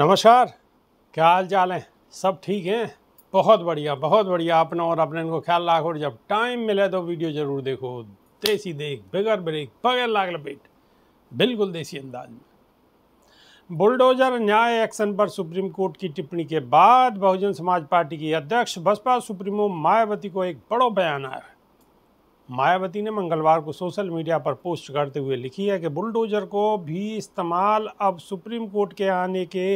नमस्कार क्या हाल चाल है सब ठीक हैं बहुत बढ़िया बहुत बढ़िया अपना और अपने इनको ख्याल रखो और जब टाइम मिले तो वीडियो ज़रूर देखो देसी देख बगैर ब्रेक बगैर लागल पेट बिल्कुल देसी अंदाज में बुलडोजर न्याय एक्शन पर सुप्रीम कोर्ट की टिप्पणी के बाद बहुजन समाज पार्टी की अध्यक्ष बसपा सुप्रीमो मायावती को एक बड़ो बयान आया मायावती ने मंगलवार को सोशल मीडिया पर पोस्ट करते हुए लिखी है कि बुलडोजर को भी इस्तेमाल अब सुप्रीम कोर्ट के आने के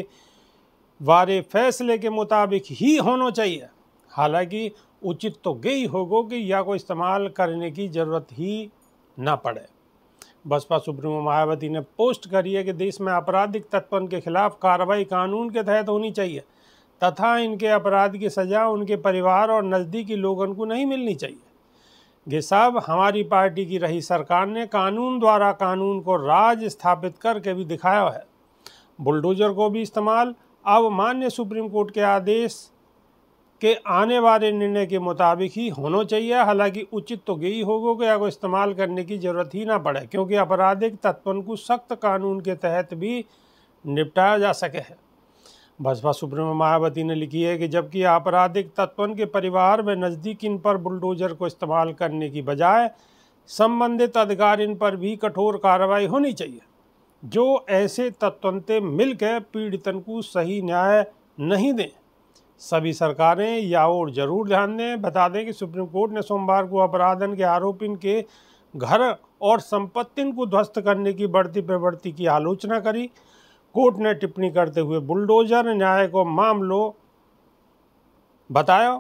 वारे फैसले के मुताबिक ही होना चाहिए हालांकि उचित तो गई होगो कि या को इस्तेमाल करने की ज़रूरत ही ना पड़े बसपा सुप्रीमो मायावती ने पोस्ट करी है कि देश में आपराधिक तत्वन के खिलाफ कार्रवाई कानून के तहत होनी चाहिए तथा इनके अपराध की सज़ा उनके परिवार और नज़दीकी लोगों को नहीं मिलनी चाहिए ये सब हमारी पार्टी की रही सरकार ने कानून द्वारा कानून को राज स्थापित करके भी दिखाया है बुलडोजर को भी इस्तेमाल अब मान्य सुप्रीम कोर्ट के आदेश के आने वाले निर्णय के मुताबिक ही होना चाहिए हालांकि उचित तो यही होगा कि अगर इस्तेमाल करने की ज़रूरत ही ना पड़े क्योंकि आपराधिक तत्वन को सख्त कानून के तहत भी निपटाया जा सके है भाजपा सुप्रीमो मायावती ने लिखी है कि जबकि आपराधिक तत्वन के परिवार में नज़दीक इन पर बुलडोजर को इस्तेमाल करने की बजाय संबंधित अधिकार इन पर भी कठोर कार्रवाई होनी चाहिए जो ऐसे तत्वनते मिलकर पीड़ितन को सही न्याय नहीं दें सभी सरकारें या और जरूर ध्यान दें बता दें कि सुप्रीम कोर्ट ने सोमवार को अपराधन के आरोपिन के घर और संपत्ति को ध्वस्त करने की बढ़ती प्रवृत्ति की आलोचना करी कोर्ट ने टिप्पणी करते हुए बुलडोजर न्याय को मामलो बताया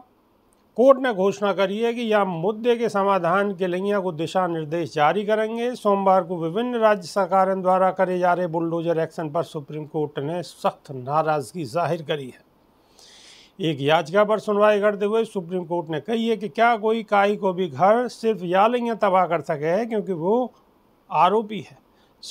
कोर्ट ने घोषणा करी है कि यह मुद्दे के समाधान के लिए को दिशा निर्देश जारी करेंगे सोमवार को विभिन्न राज्य सरकारों द्वारा करे जा रहे बुलडोजर एक्शन पर सुप्रीम कोर्ट ने सख्त नाराजगी जाहिर करी है एक याचिका पर सुनवाई करते हुए सुप्रीम कोर्ट ने कही है कि क्या कोई काई को भी घर सिर्फ या या तबाह कर सके है क्योंकि वो आरोपी है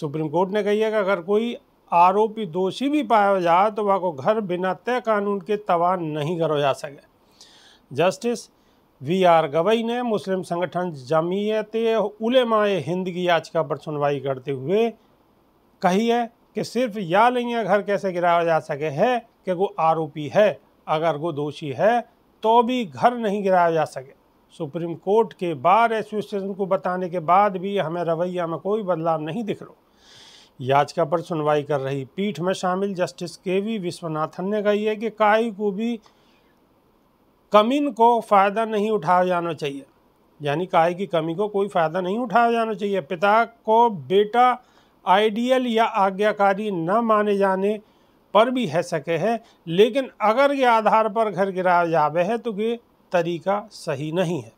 सुप्रीम कोर्ट ने कही है कि अगर कोई आरोपी दोषी भी पाया जाए तो वह को घर बिना तय कानून के तवान नहीं करो जा सके जस्टिस वी आर गवई ने मुस्लिम संगठन जमीयत उलेमाए हिंद की याचिका पर सुनवाई करते हुए कही है कि सिर्फ या लिया घर कैसे गिराया जा सके है कि वो आरोपी है अगर वो दोषी है तो भी घर नहीं गिराया जा सके सुप्रीम कोर्ट के बार एसोसिएशन को बताने के बाद भी हमें रवैया में कोई बदलाव नहीं दिख रहा याचिका पर सुनवाई कर रही पीठ में शामिल जस्टिस के वी विश्वनाथन ने कही है कि काई को भी कमीन को फ़ायदा नहीं उठाया जाना चाहिए यानी काय की कमी को कोई फ़ायदा नहीं उठाया जाना चाहिए पिता को बेटा आइडियल या आज्ञाकारी न माने जाने पर भी है सके है लेकिन अगर ये आधार पर घर गिराया जावे है तो ये तरीका सही नहीं है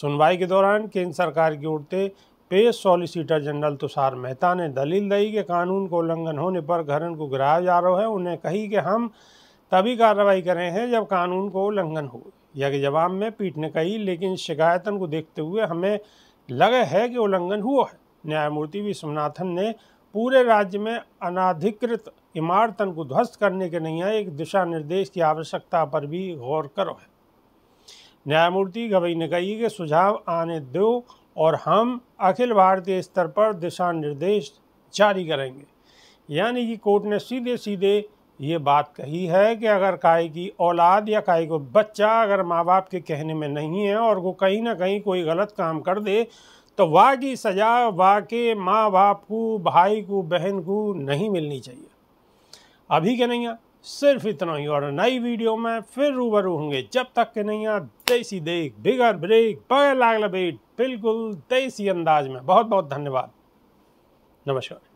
सुनवाई के दौरान केंद्र सरकार की ओर से पेश सॉलिसिटर जनरल तुषार मेहता ने दलील दी कि कानून का उल्लंघन होने पर घरन को गिराया जा रहा है उन्हें कही कि हम तभी कार्रवाई करें हैं जब कानून को उल्लंघन हो यह के जवाब में पीठ ने कही लेकिन शिकायतन को देखते हुए हमें लगे है कि उल्लंघन हुआ है न्यायमूर्ति विश्वनाथन ने पूरे राज्य में अनाधिकृत इमारतन को ध्वस्त करने के नया एक दिशा निर्देश की आवश्यकता पर भी गौर करो है न्यायमूर्ति गवई ने कही कि सुझाव आने दो और हम अखिल भारतीय स्तर पर दिशा निर्देश जारी करेंगे यानी कि कोर्ट ने सीधे सीधे ये बात कही है कि अगर काय की औलाद या काय को बच्चा अगर माँ बाप के कहने में नहीं है और वो कहीं ना कहीं कोई गलत काम कर दे तो वाह की सज़ा वाह के माँ बाप को भाई को बहन को नहीं मिलनी चाहिए अभी के नहीं सिर्फ इतना ही और नई वीडियो में फिर रूबरू होंगे जब तक के नहीं देसी देख बिगर ब्रेक बगैर लागला बेट बिल्कुल तेईसी अंदाज में बहुत बहुत धन्यवाद नमस्कार